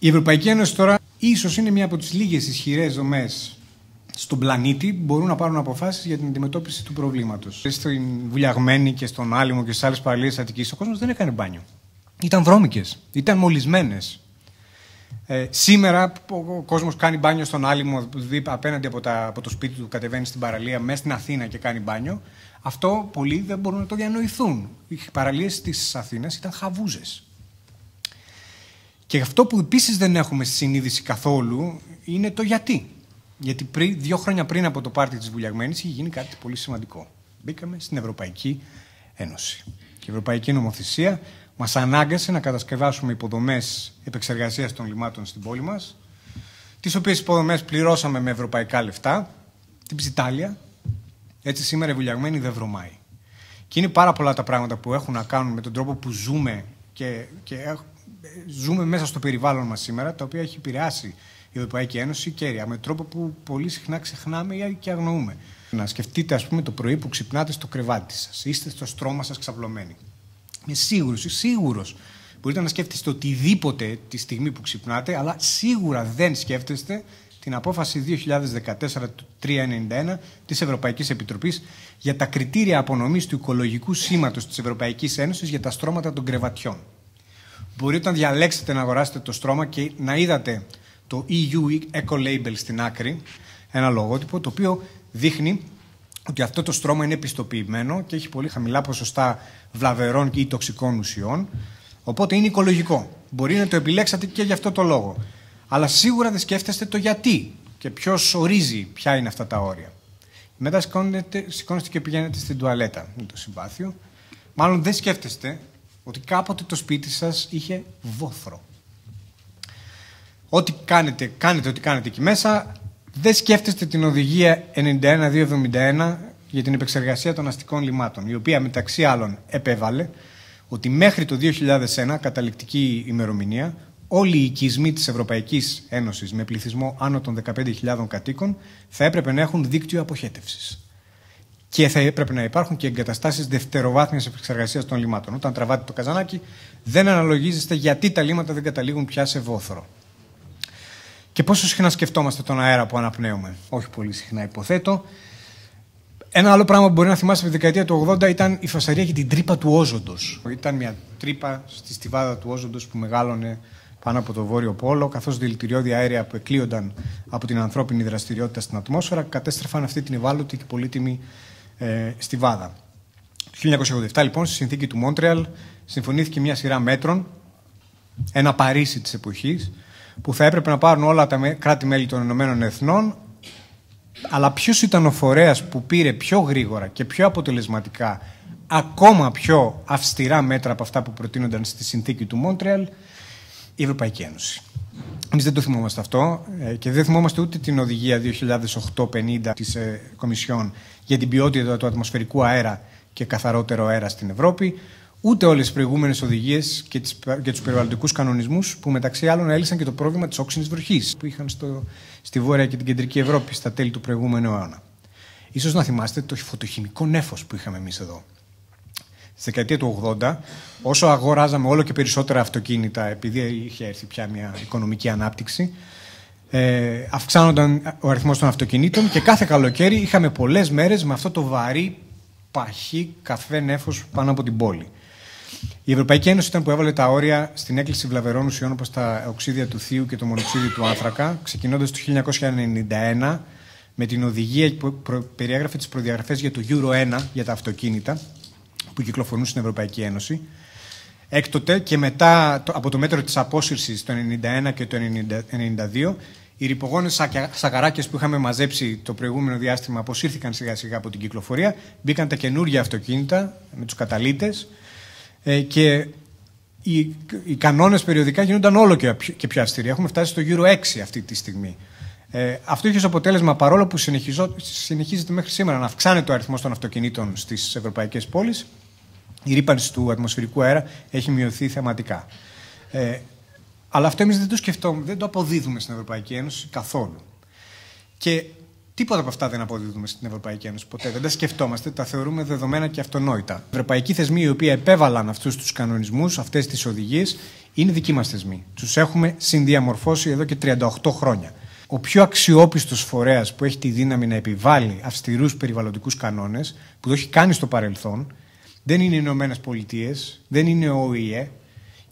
Η Ευρωπαϊκή Ένωση τώρα ίσως είναι μία από τις λίγες ισχυρές δομές στον πλανήτη που μπορούν να πάρουν αποφάσεις για την αντιμετώπιση του προβλήματος. Στην Βουλιαγμένη και στον Άλυμο και στις άλλες παραλίες Αττικής, ο κόσμος δεν έκανε μπάνιο. Ήταν βρώμικες, ήταν μολυσμένες. Ε, σήμερα ο κόσμος κάνει μπάνιο στον Άλυμο, απέναντι από, τα, από το σπίτι του, κατεβαίνει στην παραλία, μέσα στην Αθήνα και κάνει μπάνιο. Αυτό πολλοί δεν μπορούν να το διανοηθούν. Οι παραλίες της Αθήνας ήταν χαβούζες. Και αυτό που επίσης δεν έχουμε στη συνείδηση καθόλου είναι το γιατί. Γιατί πριν, δύο χρόνια πριν από το πάρτι της Βουλιαγμένης είχε γίνει κάτι πολύ σημαντικό. Μπήκαμε στην Ευρωπαϊκή Ένωση. Και η Ευρωπαϊκή Νομοθεσία μας ανάγκασε να κατασκευάσουμε υποδομές επεξεργασίας των λιμάτων στην πόλη μας, τις οποίες υποδομές πληρώσαμε με ευρωπαϊκά λεφτά, την ψιτάλια. Έτσι σήμερα η Βουλιαγμένη δεν βρωμάει. Και είναι πάρα πολλά τα πράγματα που έχουν να κάνουν με τον τρόπο που ζούμε και, και ζούμε μέσα στο περιβάλλον μας σήμερα, το οποίο έχει επηρεάσει η Ευρωπαϊκή Ένωση κέρια, με τρόπο που πολύ συχνά ξεχνάμε ή και αγνοούμε. Να σκεφτείτε, ας πούμε, το πρωί που ξυπνάτε στο κρεβάτι σας, είστε στο στρώμα σας ξαπλωμένοι. Με σίγουρος, σίγουρος. Μπορείτε να σκέφτεστε οτιδήποτε τη στιγμή που ξυπνάτε, αλλά σίγουρα δεν σκέφτεστε την απόφαση 2014-391 της Ευρωπαϊκής Επιτροπής για τα κριτήρια απονομής του οικολογικού σήματος της Ευρωπαϊκής Ένωσης για τα στρώματα των κρεβατιών μπορείτε να διαλέξετε να αγοράσετε το στρώμα και να είδατε το EU Eco Label στην άκρη, ένα λογότυπο το οποίο δείχνει ότι αυτό το στρώμα είναι επιστοποιημένο και έχει πολύ χαμηλά ποσοστά βλαβερών ή τοξικών ουσιών. Οπότε είναι οικολογικό. Μπορεί να το επιλέξατε και γι' αυτό το λόγο. Αλλά σίγουρα δεν σκέφτεστε το γιατί και ποιος ορίζει ποια είναι αυτά τα όρια. Μετά σηκώνεστε και πηγαίνετε στην τουαλέτα με το συμπάθειο. Μάλλον δεν σκέφτεστε ότι κάποτε το σπίτι σας είχε βόθρο. Ό,τι κάνετε, κάνετε ό,τι κάνετε εκεί μέσα, δεν σκέφτεστε την οδηγία 91-271 για την επεξεργασία των αστικών λιμάτων, η οποία μεταξύ άλλων επέβαλε ότι μέχρι το 2001, καταληκτική ημερομηνία, όλοι οι οικισμοί της Ευρωπαϊκής Ένωσης με πληθυσμό άνω των 15.000 κατοίκων θα έπρεπε να έχουν δίκτυο αποχέτευσης. Και θα έπρεπε να υπάρχουν και εγκαταστάσεις δευτεροβάθμιας επεξεργασίας των λιμάτων. Όταν τραβάτε το καζανάκι, δεν αναλογίζεστε γιατί τα λίματα δεν καταλήγουν πια σε βόθρο. Και πόσο συχνά σκεφτόμαστε τον αέρα που αναπνέουμε. Όχι πολύ συχνά, υποθέτω. Ένα άλλο πράγμα που μπορεί να θυμάστε από τη δεκαετία του 80 ήταν η φασαρία για την τρύπα του Όζοντος. Ήταν μια τρύπα στη στιβάδα του Όζοντος που μεγάλωνε πάνω από το Βόρειο Πόλο, καθώς δηλητηριώδη αέρια που εκλείονταν από την ανθρώπινη δραστηριότητα στην ατμόσφαιρα κατέστρεφαν αυτή την ευάλωτη και πολύτιμη ε, στη Βάδα. Το 1987, λοιπόν, στη συνθήκη του Μόντρεαλ συμφωνήθηκε μια σειρά μέτρων, ένα Παρίσι της εποχής, που θα έπρεπε να πάρουν όλα τα κράτη-μέλη των Ηνωμένων Εθνών. Αλλά ποιος ήταν ο φορέας που πήρε πιο γρήγορα και πιο αποτελεσματικά ακόμα πιο αυστηρά μέτρα από αυτά που προτείνονταν στη συνθήκη του Μόντρεαλ, η Ευρωπαϊκή Ένωση. Εμείς δεν το θυμόμαστε αυτό ε, και δεν θυμόμαστε ούτε την οδηγία 2008-50 της ε, Κομισιόν για την ποιότητα του ατμοσφαιρικού αέρα και καθαρότερο αέρα στην Ευρώπη, ούτε όλες τις προηγούμενες οδηγίες και, τους περιβαλλοντικούς κανονισμούς που μεταξύ άλλων έλυσαν και το πρόβλημα της όξινης βροχής που είχαν στο, στη Βόρεια και την Κεντρική Ευρώπη στα τέλη του προηγούμενου αιώνα. Ίσως να θυμάστε το φωτοχημικό νεφο που είχαμε εμείς εδώ στη δεκαετία του 80, όσο αγοράζαμε όλο και περισσότερα αυτοκίνητα, επειδή είχε έρθει πια μια οικονομική ανάπτυξη, ε, αυξάνονταν ο αριθμός των αυτοκινήτων και κάθε καλοκαίρι είχαμε πολλές μέρες με αυτό το βαρύ, παχύ καφέ νεφος πάνω από την πόλη. Η Ευρωπαϊκή Ένωση ήταν που έβαλε τα όρια στην έκκληση βλαβερών ουσιών όπως τα οξύδια του θείου και το μονοξίδι του άνθρακα, ξεκινώντας το 1991 με την οδηγία που περιέγραφε τις προδιαγραφές για το Euro 1 για τα αυτοκίνητα, που κυκλοφορούν στην Ευρωπαϊκή Ένωση. Έκτοτε και μετά από το μέτρο της απόσυρσης το 1991 και το 1992, οι ρηπογόνες σακαράκες που είχαμε μαζέψει το προηγούμενο διάστημα αποσύρθηκαν σιγά σιγά από την κυκλοφορία, μπήκαν τα καινούργια αυτοκίνητα με τους καταλήτες ε, και οι, οι κανόνες περιοδικά γίνονταν όλο και πιο, πιο αυστηροί. Έχουμε φτάσει στο γύρο 6 αυτή τη στιγμή. Ε, αυτό είχε ως αποτέλεσμα, παρόλο που συνεχίζεται μέχρι σήμερα να αυξάνεται ο αριθμός των αυτοκινήτων στις ευρωπαϊκές πόλεις, η ρήπανση του ατμοσφαιρικού αέρα έχει μειωθεί θεματικά. Ε, αλλά αυτό εμείς δεν το σκεφτόμαστε, δεν το αποδίδουμε στην Ευρωπαϊκή Ένωση καθόλου. Και τίποτα από αυτά δεν αποδίδουμε στην Ευρωπαϊκή Ένωση ποτέ. Δεν τα σκεφτόμαστε, τα θεωρούμε δεδομένα και αυτονόητα. Οι ευρωπαϊκοί θεσμοί οι οποίοι επέβαλαν αυτούς τους κανονισμούς, αυτές τις οδηγίες, είναι δικοί μας θεσμοί. Τους έχουμε συνδιαμορφώσει εδώ και 38 χρόνια. Ο πιο αξιόπιστος φορέας που έχει τη δύναμη να επιβάλλει αυστηρούς περιβαλλοντικούς κανόνες που το έχει κάνει στο παρελθόν δεν είναι οι Ηνωμένες Πολιτείες, δεν είναι ο ΟΗΕ,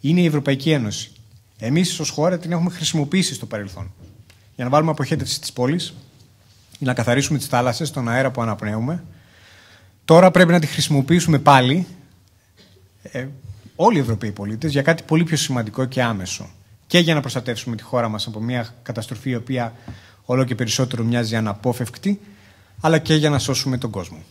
είναι η Ευρωπαϊκή Ένωση. Εμείς ως χώρα την έχουμε χρησιμοποιήσει στο παρελθόν. Για να βάλουμε αποχέτευση τη πόλη, να καθαρίσουμε τις θάλασσες, τον αέρα που αναπνέουμε. Τώρα πρέπει να τη χρησιμοποιήσουμε πάλι ε, όλοι οι Ευρωπαίοι πολίτες για κάτι πολύ πιο σημαντικό και άμεσο. Και για να προστατεύσουμε τη χώρα μας από μια καταστροφή η οποία όλο και περισσότερο μοιάζει αναπόφευκτη, αλλά και για να σώσουμε τον κόσμο.